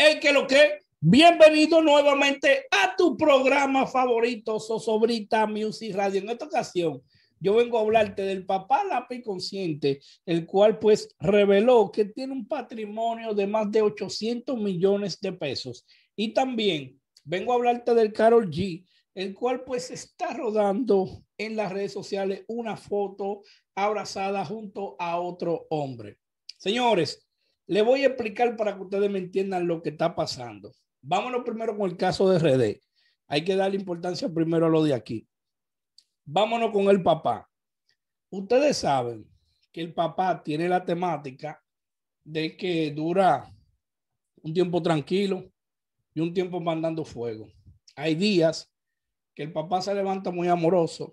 el que lo que. Bienvenido nuevamente a tu programa favorito, Sosobrita Music Radio. En esta ocasión, yo vengo a hablarte del papá lápiz consciente, el cual pues reveló que tiene un patrimonio de más de 800 millones de pesos. Y también vengo a hablarte del Carol G, el cual pues está rodando en las redes sociales una foto abrazada junto a otro hombre. Señores, le voy a explicar para que ustedes me entiendan lo que está pasando. Vámonos primero con el caso de RD. Hay que darle importancia primero a lo de aquí. Vámonos con el papá. Ustedes saben que el papá tiene la temática de que dura un tiempo tranquilo y un tiempo mandando fuego. Hay días que el papá se levanta muy amoroso,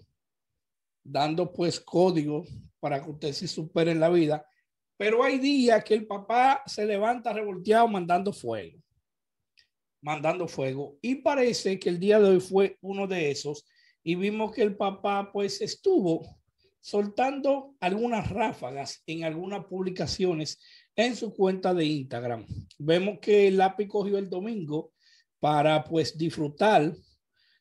dando pues código para que ustedes se supere la vida pero hay días que el papá se levanta revolteado mandando fuego, mandando fuego. Y parece que el día de hoy fue uno de esos. Y vimos que el papá pues estuvo soltando algunas ráfagas en algunas publicaciones en su cuenta de Instagram. Vemos que el lápiz cogió el domingo para pues disfrutar.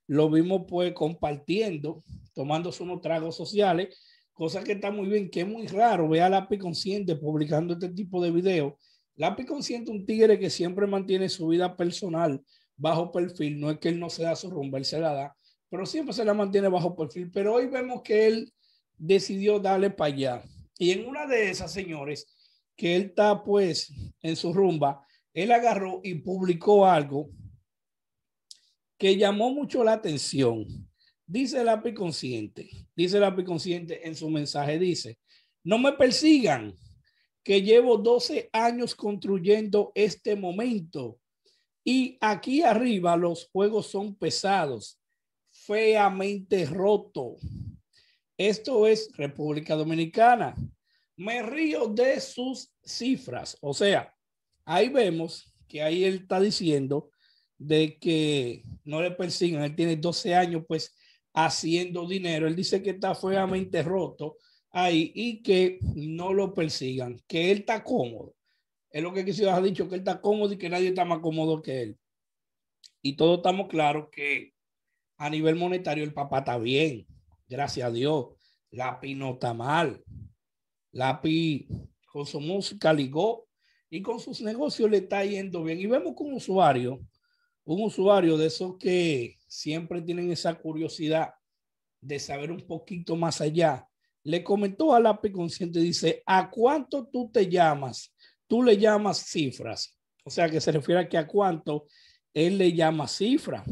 Lo vimos pues compartiendo, tomándose unos tragos sociales cosa que está muy bien, que es muy raro Vea a Lápiz Consciente publicando este tipo de videos. Lápiz Consciente, un tigre que siempre mantiene su vida personal bajo perfil, no es que él no se da su rumba, él se la da, pero siempre se la mantiene bajo perfil. Pero hoy vemos que él decidió darle para allá. Y en una de esas, señores, que él está pues en su rumba, él agarró y publicó algo que llamó mucho la atención. Dice el API consciente, dice el API consciente en su mensaje, dice, no me persigan, que llevo 12 años construyendo este momento y aquí arriba los juegos son pesados, feamente roto. Esto es República Dominicana. Me río de sus cifras. O sea, ahí vemos que ahí él está diciendo de que no le persigan. Él tiene 12 años, pues haciendo dinero. Él dice que está feamente roto ahí y que no lo persigan, que él está cómodo. Es lo que quisiera ha dicho, que él está cómodo y que nadie está más cómodo que él. Y todos estamos claros que a nivel monetario el papá está bien, gracias a Dios. Lapi no está mal. Lapi con su música ligó y con sus negocios le está yendo bien. Y vemos con usuario un usuario de esos que siempre tienen esa curiosidad de saber un poquito más allá, le comentó al API consciente, dice, ¿a cuánto tú te llamas? Tú le llamas cifras. O sea, que se refiere a que a cuánto él le llama cifra.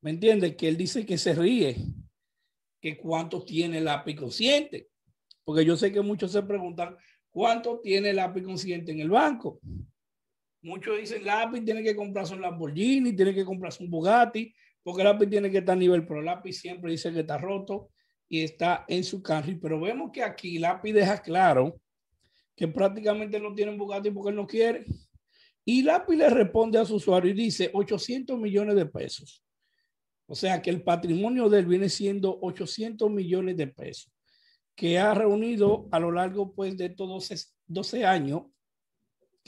¿Me entiende Que él dice que se ríe, que cuánto tiene el API consciente. Porque yo sé que muchos se preguntan, ¿cuánto tiene el API consciente en el banco? Muchos dicen, Lápiz tiene que comprarse un Lamborghini, tiene que comprarse un Bugatti, porque Lápiz tiene que estar a nivel pro. Lápiz siempre dice que está roto y está en su carry. Pero vemos que aquí Lápiz deja claro que prácticamente no tiene un Bugatti porque él no quiere. Y Lápiz le responde a su usuario y dice 800 millones de pesos. O sea que el patrimonio de él viene siendo 800 millones de pesos que ha reunido a lo largo pues de estos 12 años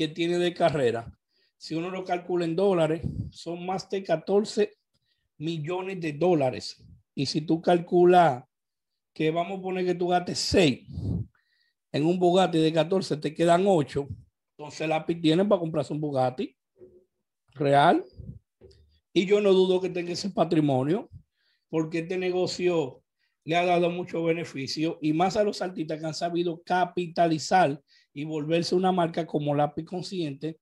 que tiene de carrera, si uno lo calcula en dólares, son más de 14 millones de dólares. Y si tú calculas que vamos a poner que tú gastes 6 en un Bugatti de 14, te quedan 8, entonces la tiene para comprarse un Bugatti real. Y yo no dudo que tenga ese patrimonio, porque este negocio le ha dado mucho beneficio y más a los artistas que han sabido capitalizar y volverse una marca como LAPI Consciente,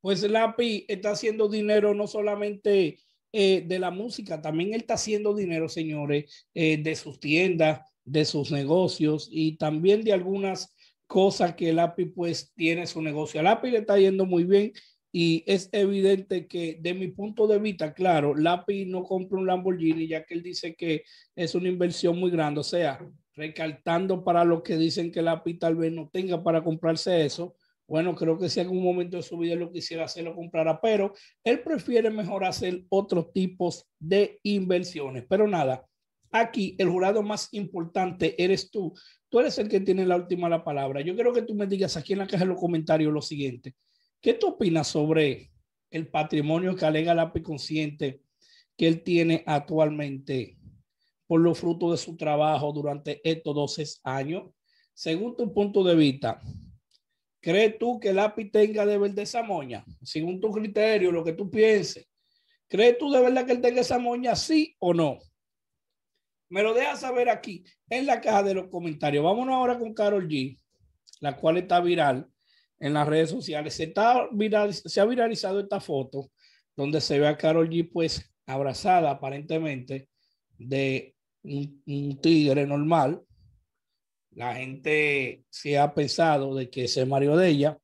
pues LAPI está haciendo dinero no solamente eh, de la música, también él está haciendo dinero, señores, eh, de sus tiendas, de sus negocios y también de algunas cosas que LAPI pues tiene su negocio. Lapi le está yendo muy bien y es evidente que, de mi punto de vista, claro, Lapi no compra un Lamborghini, ya que él dice que es una inversión muy grande. O sea, recalcando para los que dicen que Lapi tal vez no tenga para comprarse eso. Bueno, creo que si en algún momento de su vida lo quisiera hacer, lo comprara, pero él prefiere mejor hacer otros tipos de inversiones. Pero nada, aquí el jurado más importante eres tú. Tú eres el que tiene la última la palabra. Yo quiero que tú me digas aquí en la caja de los comentarios lo siguiente. ¿Qué tú opinas sobre el patrimonio que alega el Lápiz consciente que él tiene actualmente por los frutos de su trabajo durante estos 12 años? Según tu punto de vista, ¿crees tú que el lápiz tenga de verdad esa moña? Según tu criterio, lo que tú pienses, ¿crees tú de verdad que él tenga esa moña, sí o no? Me lo deja saber aquí en la caja de los comentarios. Vámonos ahora con Carol G, la cual está viral en las redes sociales. Se, está se ha viralizado esta foto donde se ve a Carol G pues abrazada aparentemente de un, tigre normal. La gente se ha pensado de que se Mario de ella.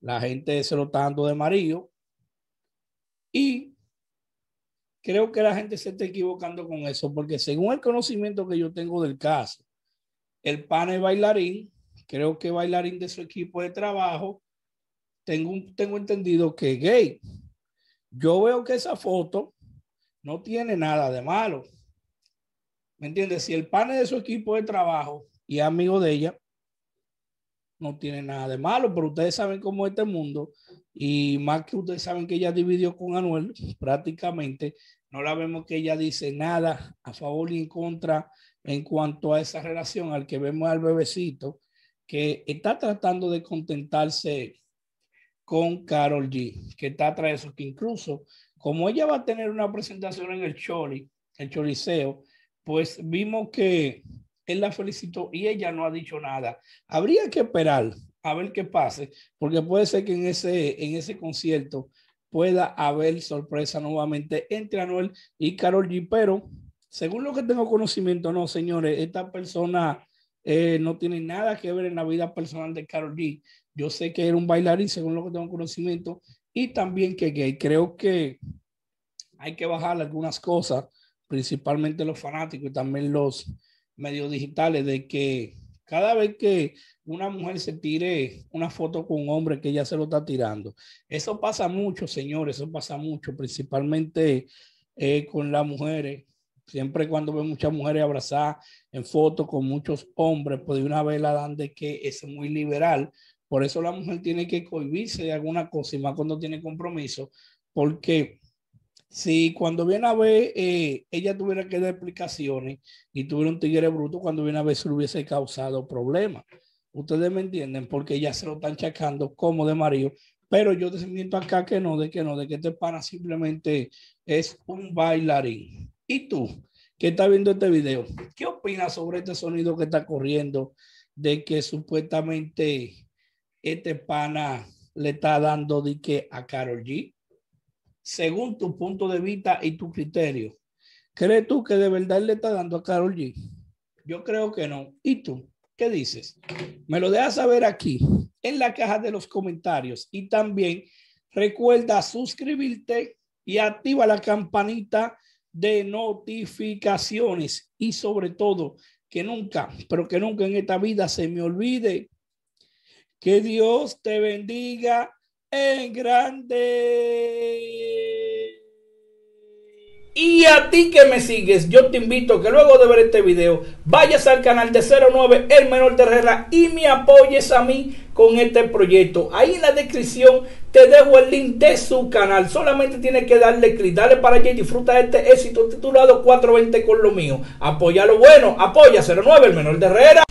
La gente se lo está dando de marido. Y creo que la gente se está equivocando con eso, porque según el conocimiento que yo tengo del caso, el pan es bailarín creo que bailarín de su equipo de trabajo, tengo, tengo entendido que gay. Yo veo que esa foto no tiene nada de malo. ¿Me entiendes? Si el pane de su equipo de trabajo y amigo de ella, no tiene nada de malo, pero ustedes saben cómo es este mundo y más que ustedes saben que ella dividió con Anuel, prácticamente no la vemos que ella dice nada a favor y en contra en cuanto a esa relación, al que vemos al bebecito que está tratando de contentarse con Carol G, que está de eso, que incluso como ella va a tener una presentación en el Choli, el Choliseo, pues vimos que él la felicitó y ella no ha dicho nada. Habría que esperar a ver qué pase, porque puede ser que en ese, en ese concierto pueda haber sorpresa nuevamente entre Anuel y Carol G, pero según lo que tengo conocimiento, no, señores, esta persona eh, no tiene nada que ver en la vida personal de Carol G. Yo sé que era un bailarín, según lo que tengo conocimiento, y también que gay. Creo que hay que bajar algunas cosas, principalmente los fanáticos y también los medios digitales, de que cada vez que una mujer se tire una foto con un hombre que ella se lo está tirando, eso pasa mucho, señores, eso pasa mucho, principalmente eh, con las mujeres Siempre cuando ve muchas mujeres abrazadas en fotos con muchos hombres, pues de una vez la dan de que es muy liberal. Por eso la mujer tiene que cohibirse de alguna cosa y más cuando tiene compromiso, porque si cuando viene a ver eh, ella tuviera que dar explicaciones y tuviera un tigre bruto, cuando viene a ver se le hubiese causado problemas. Ustedes me entienden, porque ya se lo están chacando como de marido, pero yo te siento acá que no, de que no, de que este pana simplemente es un bailarín. ¿Y tú que estás viendo este video, qué opinas sobre este sonido que está corriendo de que supuestamente este pana le está dando dique a Carol G? Según tu punto de vista y tu criterio, ¿crees tú que de verdad le está dando a Carol G? Yo creo que no. ¿Y tú? ¿Qué dices? Me lo dejas saber aquí en la caja de los comentarios y también recuerda suscribirte y activa la campanita de notificaciones y sobre todo que nunca, pero que nunca en esta vida se me olvide que Dios te bendiga en grande. Y a ti que me sigues, yo te invito que luego de ver este video vayas al canal de 09 El Menor Terrera y me apoyes a mí con este proyecto. Ahí en la descripción te dejo el link de su canal. Solamente tienes que darle clic, dale para allá y disfruta este éxito titulado 420 con lo mío. Apoya lo bueno, apoya 09, el menor de Herrera.